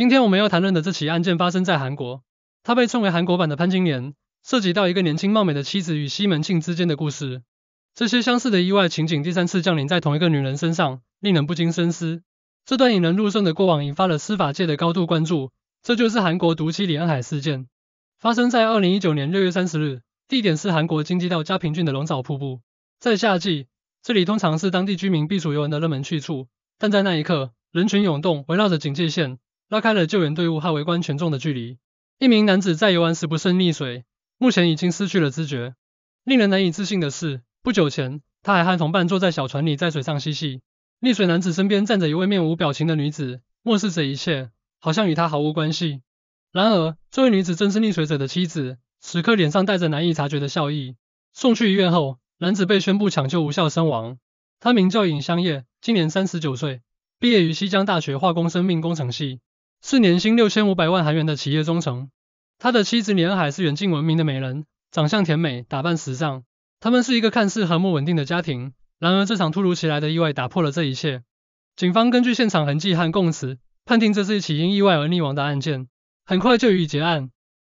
今天我们要谈论的这起案件发生在韩国，它被称为韩国版的《潘金莲》，涉及到一个年轻貌美的妻子与西门庆之间的故事。这些相似的意外情景第三次降临在同一个女人身上，令人不禁深思。这段引人入胜的过往引发了司法界的高度关注。这就是韩国毒妻李恩海事件，发生在二零一九年六月三十日，地点是韩国京畿道加平郡的龙沼瀑布。在夏季，这里通常是当地居民避暑游玩的热门去处，但在那一刻，人群涌动，围绕着警戒线。拉开了救援队伍和围观群众的距离。一名男子在游玩时不慎溺水，目前已经失去了知觉。令人难以置信的是，不久前他还和同伴坐在小船里在水上嬉戏。溺水男子身边站着一位面无表情的女子，漠视着一切，好像与他毫无关系。然而，这位女子正是溺水者的妻子，此刻脸上带着难以察觉的笑意。送去医院后，男子被宣布抢救无效身亡。他名叫尹香叶，今年三十九岁，毕业于西江大学化工生命工程系。是年薪六千五百万韩元的企业忠诚。他的妻子李恩海是远近闻名的美人，长相甜美，打扮时尚。他们是一个看似和睦稳定的家庭。然而，这场突如其来的意外打破了这一切。警方根据现场痕迹和供词，判定这是一起因意外而溺亡的案件，很快就予以结案。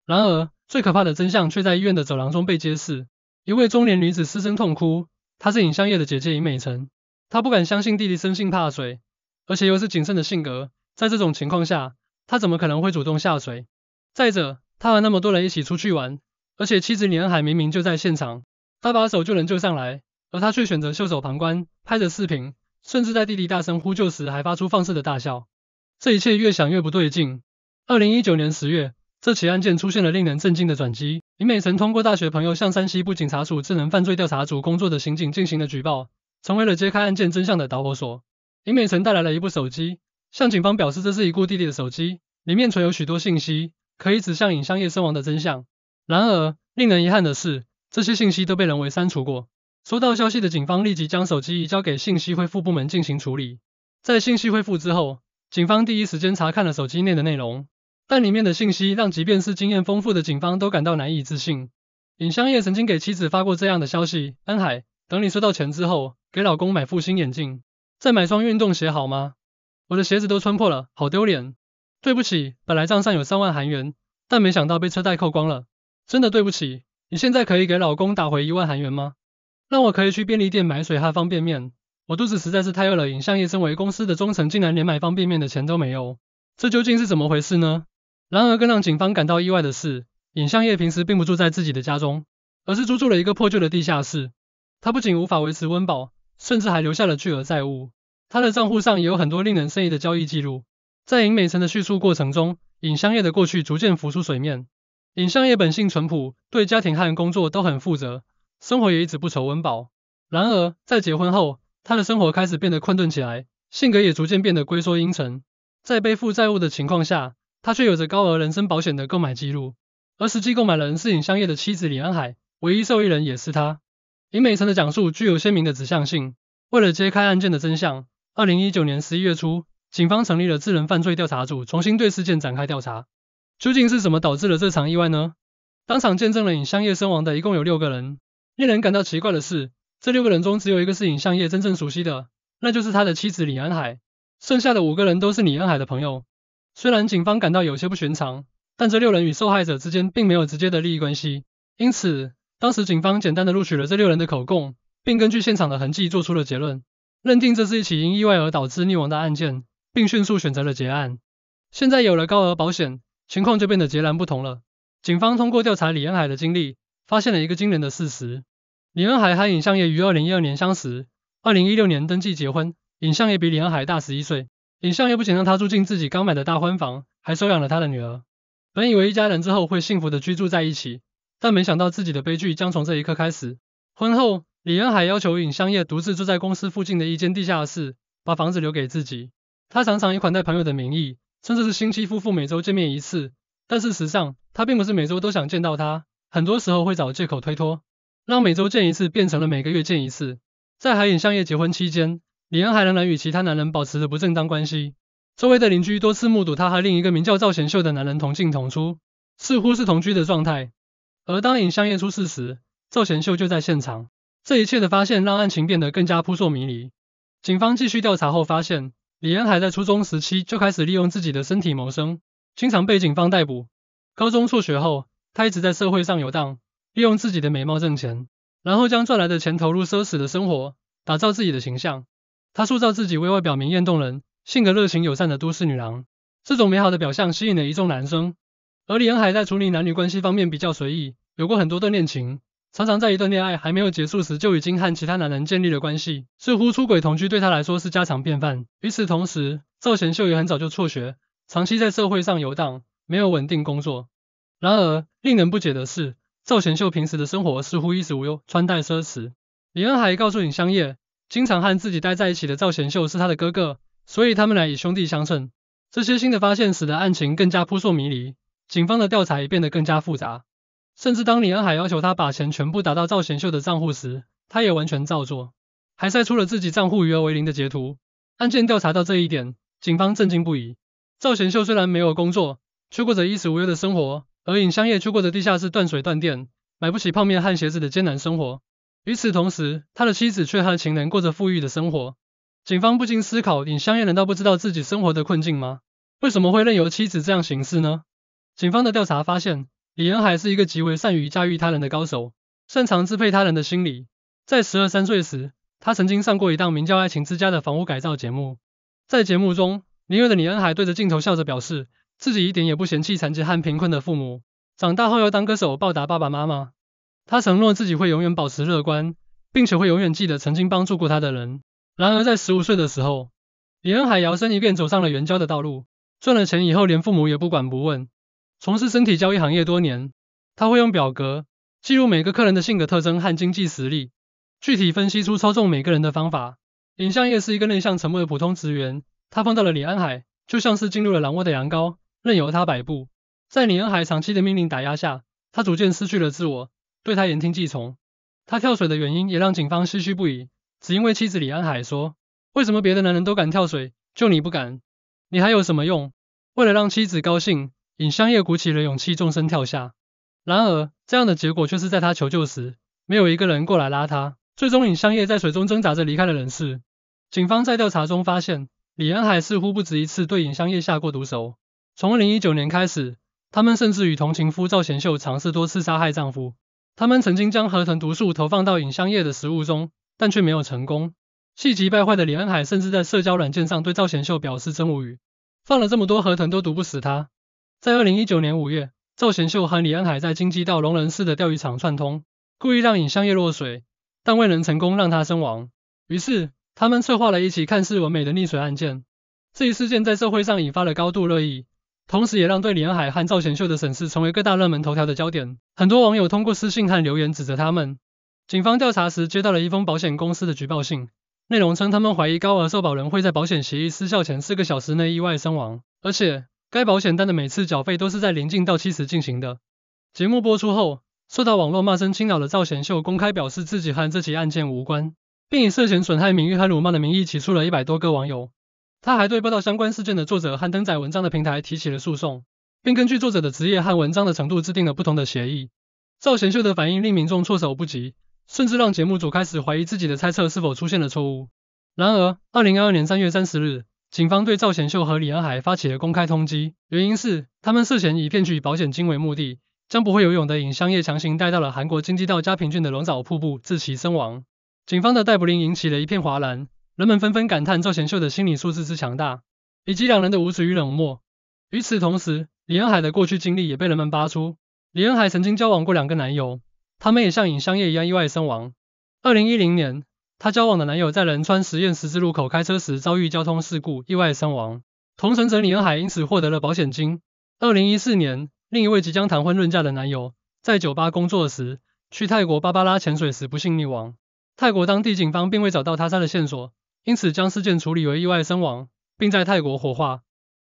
然而，最可怕的真相却在医院的走廊中被揭示。一位中年女子失声痛哭，她是尹相业的姐姐尹美辰。她不敢相信弟弟生性怕水，而且又是谨慎的性格。在这种情况下，他怎么可能会主动下水？再者，他和那么多人一起出去玩，而且妻子李恩海明明就在现场，搭把手就能救上来，而他却选择袖手旁观，拍着视频，甚至在弟弟大声呼救时还发出放肆的大笑。这一切越想越不对劲。二零一九年十月，这起案件出现了令人震惊的转机。李美辰通过大学朋友向山西部警察署智能犯罪调查组工作的刑警进行了举报，成为了揭开案件真相的导火索。李美辰带来了一部手机。向警方表示，这是已故弟弟的手机，里面存有许多信息，可以指向尹相业身亡的真相。然而，令人遗憾的是，这些信息都被人为删除过。收到消息的警方立即将手机移交给信息恢复部门进行处理。在信息恢复之后，警方第一时间查看了手机内的内容，但里面的信息让即便是经验丰富的警方都感到难以置信。尹相业曾经给妻子发过这样的消息：“恩海，等你收到钱之后，给老公买副新眼镜，再买双运动鞋好吗？”我的鞋子都穿破了，好丢脸。对不起，本来账上有三万韩元，但没想到被车贷扣光了，真的对不起。你现在可以给老公打回一万韩元吗？让我可以去便利店买水和方便面。我肚子实在是太饿了。尹相业身为公司的中层，竟然连买方便面的钱都没有，这究竟是怎么回事呢？然而，更让警方感到意外的是，尹相业平时并不住在自己的家中，而是租住了一个破旧的地下室。他不仅无法维持温饱，甚至还留下了巨额债务。他的账户上也有很多令人生疑的交易记录。在尹美成的叙述过程中，尹香叶的过去逐渐浮出水面。尹香叶本性淳朴，对家庭和工作都很负责，生活也一直不愁温饱。然而，在结婚后，他的生活开始变得困顿起来，性格也逐渐变得龟缩阴沉。在背负债务的情况下，他却有着高额人身保险的购买记录，而实际购买人是尹香叶的妻子李安海，唯一受益人也是他。尹美成的讲述具有鲜明的指向性，为了揭开案件的真相。二零一九年十一月初，警方成立了智能犯罪调查组，重新对事件展开调查。究竟是什么导致了这场意外呢？当场见证了尹相业身亡的一共有六个人。令人感到奇怪的是，这六个人中只有一个是尹相业真正熟悉的，那就是他的妻子李安海。剩下的五个人都是李安海的朋友。虽然警方感到有些不寻常，但这六人与受害者之间并没有直接的利益关系，因此当时警方简单的录取了这六人的口供，并根据现场的痕迹做出了结论。认定这是一起因意外而导致溺亡的案件，并迅速选择了结案。现在有了高额保险，情况就变得截然不同了。警方通过调查李恩海的经历，发现了一个惊人的事实：李恩海和尹相业于二零一二年相识，二零一六年登记结婚。尹相业比李恩海大十一岁，尹相业不仅让他住进自己刚买的大婚房，还收养了他的女儿。本以为一家人之后会幸福的居住在一起，但没想到自己的悲剧将从这一刻开始。婚后。李恩海要求尹相烨独自住在公司附近的一间地下室，把房子留给自己。他常常以款待朋友的名义，甚至是新妻夫妇每周见面一次。但事实上，他并不是每周都想见到他，很多时候会找借口推脱，让每周见一次变成了每个月见一次。在海尹相烨结婚期间，李恩海仍然与其他男人保持着不正当关系。周围的邻居多次目睹他和另一个名叫赵贤秀的男人同进同出，似乎是同居的状态。而当尹相烨出事时，赵贤秀就在现场。这一切的发现让案情变得更加扑朔迷离。警方继续调查后发现，李恩海在初中时期就开始利用自己的身体谋生，经常被警方逮捕。高中辍学后，他一直在社会上游荡，利用自己的美貌挣钱，然后将赚来的钱投入奢侈的生活，打造自己的形象。他塑造自己为外表明艳动人、性格热情友善的都市女郎。这种美好的表象吸引了一众男生。而李恩海在处理男女关系方面比较随意，有过很多段恋情。常常在一段恋爱还没有结束时，就已经和其他男人建立了关系，似乎出轨同居对他来说是家常便饭。与此同时，赵贤秀也很早就辍学，长期在社会上游荡，没有稳定工作。然而，令人不解的是，赵贤秀平时的生活似乎衣食无忧，穿戴奢侈。李恩海告诉尹香叶，经常和自己待在一起的赵贤秀是他的哥哥，所以他们俩以兄弟相称。这些新的发现使得案情更加扑朔迷离，警方的调查也变得更加复杂。甚至当李恩海要求他把钱全部打到赵贤秀的账户时，他也完全照做，还晒出了自己账户余额为零的截图。案件调查到这一点，警方震惊不已。赵贤秀虽然没有工作，却过着衣食无忧的生活，而尹香叶却过着地下室断水断电、买不起泡面和鞋子的艰难生活。与此同时，他的妻子却和情人过着富裕的生活。警方不禁思考：尹香叶难道不知道自己生活的困境吗？为什么会任由妻子这样行事呢？警方的调查发现。李恩海是一个极为善于驾驭他人的高手，擅长支配他人的心理。在十二三岁时，他曾经上过一档名叫《爱情之家》的房屋改造节目。在节目中，年幼的李恩海对着镜头笑着表示，自己一点也不嫌弃残疾和贫困的父母，长大后要当歌手报答爸爸妈妈。他承诺自己会永远保持乐观，并且会永远记得曾经帮助过他的人。然而，在十五岁的时候，李恩海摇身一变走上了援交的道路。赚了钱以后，连父母也不管不问。从事身体交易行业多年，他会用表格记录每个客人的性格特征和经济实力，具体分析出操纵每个人的方法。尹相业是一个内向沉默的普通职员，他碰到了李安海，就像是进入了狼窝的羊羔，任由他摆布。在李安海长期的命令打压下，他逐渐失去了自我，对他言听计从。他跳水的原因也让警方唏嘘不已，只因为妻子李安海说：“为什么别的男人都敢跳水，就你不敢？你还有什么用？为了让妻子高兴。”尹香叶鼓起了勇气纵身跳下，然而这样的结果却是在她求救时，没有一个人过来拉她。最终，尹香叶在水中挣扎着离开了人世。警方在调查中发现，李恩海似乎不止一次对尹香叶下过毒手。从二零一九年开始，他们甚至与同情夫赵贤秀尝试多次杀害丈夫。他们曾经将河豚毒素投放到尹香叶的食物中，但却没有成功。气急败坏的李恩海甚至在社交软件上对赵贤秀表示：“真无语，放了这么多河豚都毒不死他。”在二零一九年五月，赵贤秀和李恩海在京畿道龙仁市的钓鱼场串通，故意让尹相燮落水，但未能成功让他身亡。于是，他们策划了一起看似完美的溺水案件。这一事件在社会上引发了高度热议，同时也让对李恩海和赵贤秀的审视成为各大热门头条的焦点。很多网友通过私信和留言指责他们。警方调查时接到了一封保险公司的举报信，内容称他们怀疑高额受保人会在保险协议失效前四个小时内意外身亡，而且。该保险单的每次缴费都是在临近到期时进行的。节目播出后，受到网络骂声侵扰的赵贤秀公开表示自己和这起案件无关，并以涉嫌损害名誉和辱骂的名义起诉了一百多个网友。他还对报道相关事件的作者和登载文章的平台提起了诉讼，并根据作者的职业和文章的程度制定了不同的协议。赵贤秀的反应令民众措手不及，甚至让节目组开始怀疑自己的猜测是否出现了错误。然而，二零二二年三月三十日。警方对赵贤秀和李恩海发起了公开通缉，原因是他们涉嫌以骗取保险金为目的，将不会游泳的尹香叶强行带到了韩国京畿道嘉平郡的龙爪瀑布，致其身亡。警方的逮捕令引起了一片哗然，人们纷纷感叹赵贤秀的心理素质之强大，以及两人的无耻与冷漠。与此同时，李恩海的过去经历也被人们扒出，李恩海曾经交往过两个男友，他们也像尹香叶一样意外身亡。二零一零年。她交往的男友在仁川实验十字路口开车时遭遇交通事故，意外身亡。同城者李恩海因此获得了保险金。二零一四年，另一位即将谈婚论嫁的男友在酒吧工作时，去泰国芭芭拉潜水时不幸溺亡。泰国当地警方并未找到他杀的线索，因此将事件处理为意外身亡，并在泰国火化。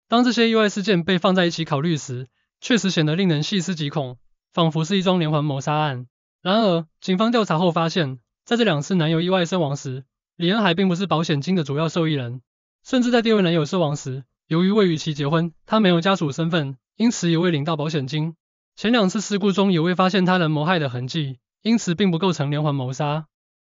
当这些意外事件被放在一起考虑时，确实显得令人细思极恐，仿佛是一桩连环谋杀案。然而，警方调查后发现。在这两次男友意外身亡时，李恩海并不是保险金的主要受益人。甚至在第二位男友身亡时，由于未与其结婚，他没有家属身份，因此也未领到保险金。前两次事故中也未发现他人谋害的痕迹，因此并不构成连环谋杀，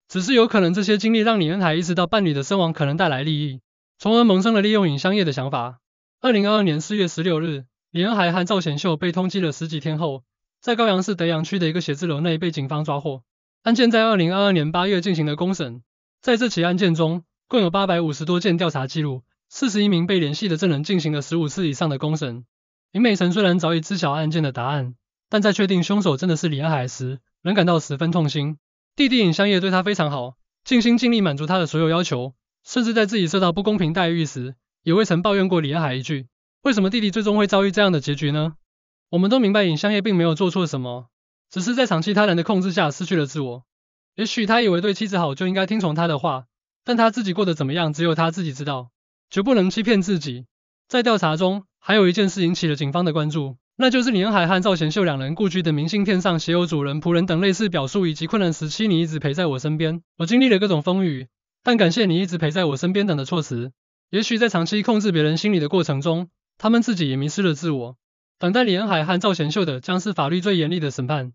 只是有可能这些经历让李恩海意识到伴侣的身亡可能带来利益，从而萌生了利用尹香叶的想法。二零二二年四月十六日，李恩海和赵贤秀被通缉了十几天后，在高阳市德阳区的一个写字楼内被警方抓获。案件在二零二二年八月进行了公审。在这起案件中，共有八百五十多件调查记录，四十一名被联系的证人进行了十五次以上的公审。尹美辰虽然早已知晓案件的答案，但在确定凶手真的是李安海时，仍感到十分痛心。弟弟尹相业对他非常好，尽心尽力满足他的所有要求，甚至在自己受到不公平待遇时，也未曾抱怨过李安海一句。为什么弟弟最终会遭遇这样的结局呢？我们都明白尹相业并没有做错什么。只是在长期他人的控制下失去了自我。也许他以为对妻子好就应该听从他的话，但他自己过得怎么样，只有他自己知道。绝不能欺骗自己。在调查中，还有一件事引起了警方的关注，那就是李恩海和赵贤秀两人故居的明信片上写有主人、仆人等类似表述，以及困难时期你一直陪在我身边，我经历了各种风雨，但感谢你一直陪在我身边等的措辞。也许在长期控制别人心理的过程中，他们自己也迷失了自我。等待李恩海和赵贤秀的将是法律最严厉的审判。